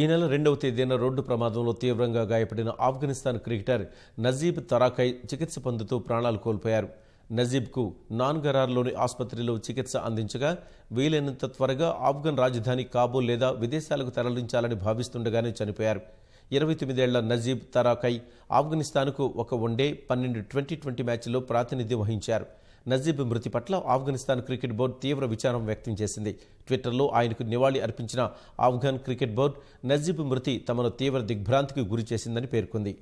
ఈ నెల రెండవ తేదీన రోడ్డు ప్రమాదంలో తీవ్రంగా గాయపడిన ఆఫ్ఘనిస్తాన్ క్రికెటర్ నజీబ్ తరాకై చికిత్స పొందుతూ ప్రాణాలు కోల్పోయారు నజీబ్కు నాన్గరార్లోని ఆసుపత్రిలో చికిత్స అందించగా వీలైనంత త్వరగా ఆఫ్ఘన్ రాజధాని కాబూల్ లేదా విదేశాలకు తరలించాలని భావిస్తుండగానే చనిపోయారు ఇరవై తొమ్మిదేళ్ల నజీబ్ తరాకై ఆఫ్ఘనిస్తాన్కు ఒక వన్డే పన్నెండు ట్వంటీ ట్వంటీ మ్యాచ్లో ప్రాతినిధ్యం వహించారు నజీబ్ మృతి పట్ల ఆఫ్ఘనిస్తాన్ క్రికెట్ బోర్డు తీవ్ర విచారం వ్యక్తం చేసింది ట్విట్టర్లో ఆయనకు నివాళి అర్పించిన ఆఫ్ఘన్ క్రికెట్ బోర్డు నజీబ్ మృతి తమను తీవ్ర దిగ్భ్రాంతికి గురి చేసిందని పేర్కొంది